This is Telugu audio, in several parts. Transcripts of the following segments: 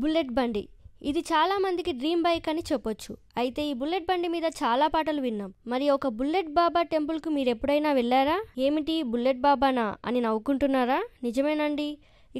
బుల్లెట్ బండి ఇది చాలా మందికి డ్రీమ్ బైక్ అని చెప్పొచ్చు అయితే ఈ బుల్లెట్ బండి మీద చాలా పాటలు విన్నాం మరి ఒక బుల్లెట్ బాబా టెంపుల్ కు మీరు ఎప్పుడైనా వెళ్ళారా ఏమిటి బుల్లెట్ బాబానా అని నవ్వుకుంటున్నారా నిజమేనండి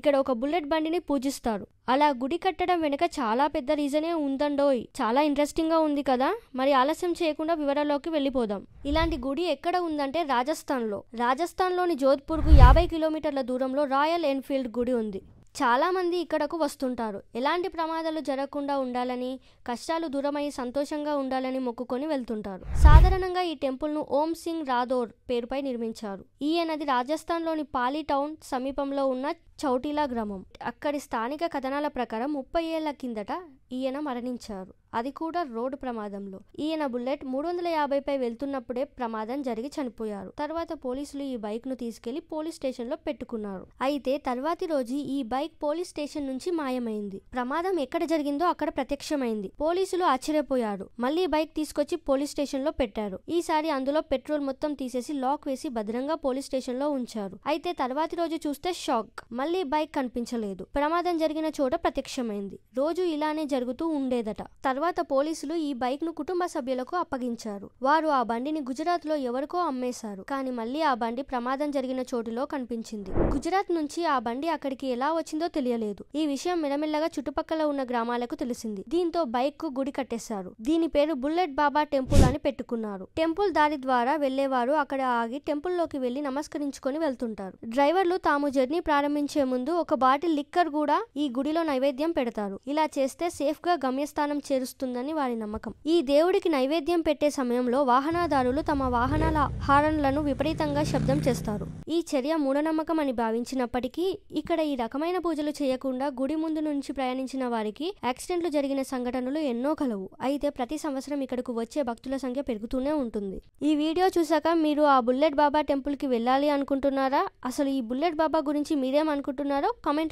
ఇక్కడ ఒక బుల్లెట్ బండిని పూజిస్తారు అలా గుడి కట్టడం వెనుక చాలా పెద్ద రీజనే ఉందండోయ్ చాలా ఇంట్రెస్టింగ్ గా ఉంది కదా మరి ఆలస్యం చేయకుండా వివరాల్లోకి వెళ్ళిపోదాం ఇలాంటి గుడి ఎక్కడ ఉందంటే రాజస్థాన్ లో రాజస్థాన్ లోని జోధ్పూర్ కు యాభై కిలోమీటర్ల దూరంలో రాయల్ ఎన్ఫీల్డ్ గుడి ఉంది చాలామంది ఇక్కడకు వస్తుంటారు ఎలాంటి ప్రమాదాలు జరగకుండా ఉండాలని కష్టాలు దూరమై సంతోషంగా ఉండాలని మొక్కుకొని వెళ్తుంటారు సాధారణంగా ఈ టెంపుల్ను ఓం సింగ్ రాథోర్ పేరుపై నిర్మించారు ఈయనది రాజస్థాన్లోని పాలి టౌన్ సమీపంలో ఉన్న చౌటీలా గ్రామం అక్కడి స్థానిక కథనాల ప్రకారం ముప్పై ఏళ్ల కిందట ఈయన మరణించారు అది కూడా రోడ్డు ప్రమాదంలో ఈయన బుల్లెట్ మూడు వందల యాభైపై వెళ్తున్నప్పుడే ప్రమాదం జరిగి చనిపోయారు తర్వాత పోలీసులు ఈ బైక్ ను తీసుకెళ్లి పోలీస్ స్టేషన్ లో పెట్టుకున్నారు అయితే తర్వాతి రోజు ఈ బైక్ పోలీస్ స్టేషన్ నుంచి మాయమైంది ప్రమాదం ఎక్కడ జరిగిందో అక్కడ ప్రత్యక్షమైంది పోలీసులు ఆశ్చర్యపోయారు మళ్ళీ బైక్ తీసుకొచ్చి పోలీస్ స్టేషన్ లో పెట్టారు ఈసారి అందులో పెట్రోల్ మొత్తం తీసేసి లాక్ వేసి భద్రంగా పోలీస్ స్టేషన్ లో ఉంచారు అయితే తర్వాతి రోజు చూస్తే షాక్ మళ్ళీ బైక్ కనిపించలేదు ప్రమాదం జరిగిన చోట ప్రత్యక్షమైంది రోజు ఇలానే జరుగుతూ ఉండేదట తర్వాత తర్వాత పోలీసులు ఈ బైక్ ను కుటుంబ సభ్యులకు అప్పగించారు వారు ఆ బండిని గుజరాత్ లో ఎవరికో అమ్మేశారు కానీ మళ్ళీ ఆ బండి ప్రమాదం జరిగిన చోటులో కనిపించింది గుజరాత్ నుంచి ఆ బండి అక్కడికి ఎలా వచ్చిందో తెలియలేదు ఈ విషయం మిరమిల్లగా చుట్టుపక్కల ఉన్న గ్రామాలకు తెలిసింది దీంతో బైక్ కు గుడి కట్టేశారు దీని పేరు బుల్లెట్ బాబా టెంపుల్ అని పెట్టుకున్నారు టెంపుల్ దారి ద్వారా వెళ్లేవారు అక్కడ ఆగి టెంపుల్ లోకి వెళ్లి నమస్కరించుకొని వెళ్తుంటారు డ్రైవర్లు తాము జర్నీ ప్రారంభించే ముందు ఒక బాటిల్ లిక్కర్ కూడా ఈ గుడిలో నైవేద్యం పెడతారు ఇలా చేస్తే సేఫ్ గా గమ్యస్థానం చేరుస్తారు చేస్తుందని వారి నమ్మకం ఈ దేవుడికి నైవేద్యం పెట్టే సమయంలో వాహనదారులు తమ వాహనాల హారన్లను విపరీతంగా శబ్దం చేస్తారు ఈ చర్య మూఢనమ్మకం అని భావించినప్పటికీ ఇక్కడ ఈ రకమైన పూజలు చేయకుండా గుడి ముందు నుంచి ప్రయాణించిన వారికి యాక్సిడెంట్లు జరిగిన సంఘటనలు ఎన్నో కలవు అయితే ప్రతి సంవత్సరం ఇక్కడకు వచ్చే భక్తుల సంఖ్య పెరుగుతూనే ఉంటుంది ఈ వీడియో చూశాక మీరు ఆ బుల్లెట్ బాబా టెంపుల్కి వెళ్ళాలి అనుకుంటున్నారా అసలు ఈ బుల్లెట్ బాబా గురించి మీరేమనుకుంటున్నారో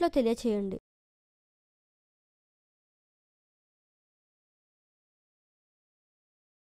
లో తెలియచేయండి